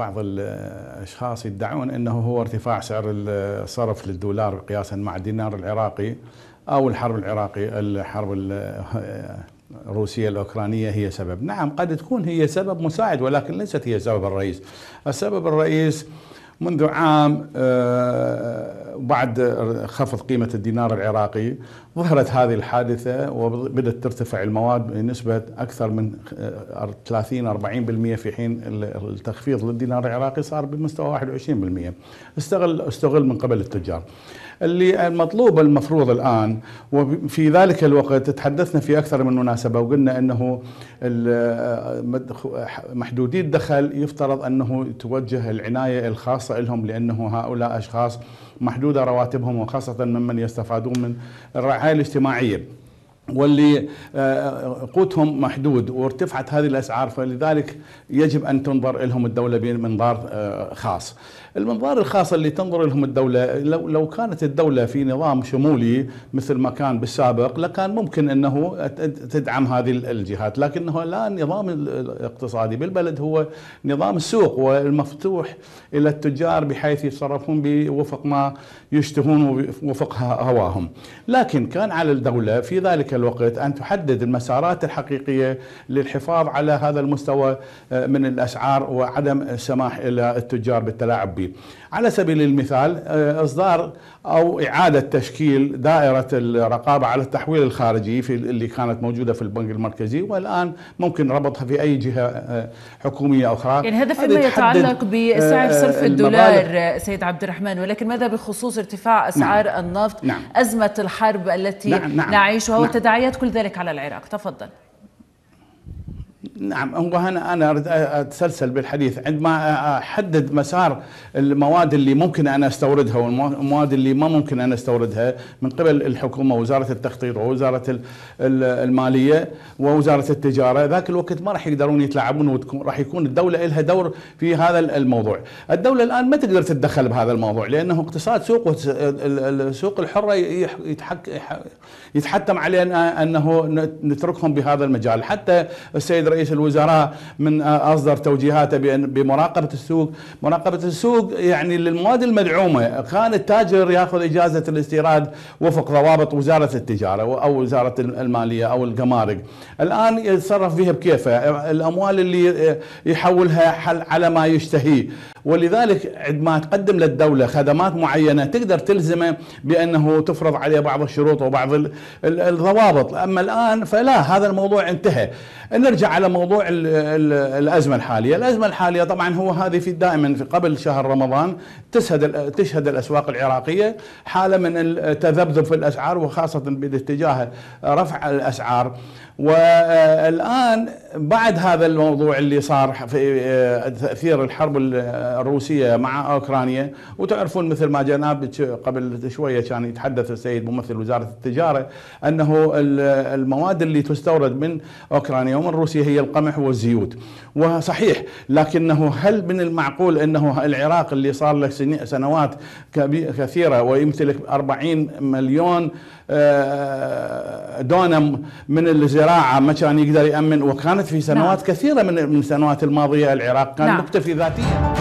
بعض الاشخاص يدعون انه هو ارتفاع سعر الصرف للدولار قياسا مع الدينار العراقي او الحرب العراقي الحرب آه، الروسيه الاوكرانيه هي سبب، نعم قد تكون هي سبب مساعد ولكن ليست هي السبب الرئيس. السبب الرئيس منذ عام آه، بعد خفض قيمة الدينار العراقي ظهرت هذه الحادثة وبدأت ترتفع المواد بنسبة أكثر من 30-40% آه، في حين التخفيض للدينار العراقي صار بمستوى 21% استغل استغل من قبل التجار اللي المطلوب المفروض الآن وفي ذلك الوقت تحدثنا في أكثر من مناسبة وقلنا أنه محدودي الدخل يفترض أنه توجه العناية الخاصة لهم لأنه هؤلاء أشخاص محدودة رواتبهم وخاصة ممن يستفادون من الرعاية الاجتماعية واللي آه، آه، قوتهم محدود وارتفعت هذه الاسعار فلذلك يجب ان تنظر لهم الدوله بمنظار آه، خاص. المنظار الخاص اللي تنظر لهم الدوله لو لو كانت الدوله في نظام شمولي مثل ما كان بالسابق لكان ممكن انه تدعم هذه الجهات، لكنه لا النظام الاقتصادي بالبلد هو نظام السوق والمفتوح الى التجار بحيث يتصرفون بوفق ما يشتهون وفق هواهم. لكن كان على الدوله في ذلك الوقت أن تحدد المسارات الحقيقية للحفاظ على هذا المستوى آه، من الأسعار وعدم السماح إلى التجار بالتلاعب به على سبيل المثال آه، إصدار او اعاده تشكيل دائره الرقابه على التحويل الخارجي في اللي كانت موجوده في البنك المركزي والان ممكن ربطها في اي جهه آه، حكوميه اخرى يعني هذا فيما يتعلق بسعر آه، صرف الدولار آه، سيد عبد الرحمن ولكن ماذا بخصوص ارتفاع نعم. اسعار نعم. النفط نعم. ازمه الحرب التي نعم. نعم. نعيشها نعم. وتداعيات كل ذلك على العراق تفضل نعم هو هنا انا اريد اتسلسل بالحديث عندما احدد مسار المواد اللي ممكن انا استوردها والمواد اللي ما ممكن انا استوردها من قبل الحكومه وزاره التخطيط ووزاره الماليه ووزاره التجاره ذاك الوقت ما راح يقدرون يتلاعبون وراح يكون الدوله لها دور في هذا الموضوع. الدوله الان ما تقدر تتدخل بهذا الموضوع لانه اقتصاد سوق السوق الحره يتحتم علينا انه نتركهم بهذا المجال حتى السيد رئيس مجلس الوزراء من اصدر توجيهاته بان بمراقبه السوق، مراقبه السوق يعني للمواد المدعومه، كان التاجر ياخذ اجازه الاستيراد وفق ضوابط وزاره التجاره او وزاره الماليه او الجمارك. الان يتصرف فيها بكيفه، الاموال اللي يحولها على ما يشتهيه ولذلك عندما تقدم للدولة خدمات معينة تقدر تلزمه بأنه تفرض عليه بعض الشروط وبعض الضوابط أما الآن فلا هذا الموضوع انتهى نرجع على موضوع الـ الـ الأزمة الحالية الأزمة الحالية طبعا هو هذه في دائما في قبل شهر رمضان تشهد تشهد الأسواق العراقية حالة من التذبذب في الأسعار وخاصة باتجاه رفع الأسعار والآن بعد هذا الموضوع اللي صار في آه، تأثير الحرب الروسيه مع اوكرانيا وتعرفون مثل ما جناب قبل شويه كان يتحدث السيد ممثل وزاره التجاره انه المواد اللي تستورد من اوكرانيا ومن روسيا هي القمح والزيوت وصحيح لكنه هل من المعقول انه العراق اللي صار له سنوات كثيره ويمتلك 40 مليون آه، دونم من الزراعه ما كان يقدر يامن وكانت في سنوات نعم. كثيره من السنوات الماضيه العراق كان نعم. مكتفي ذاتيا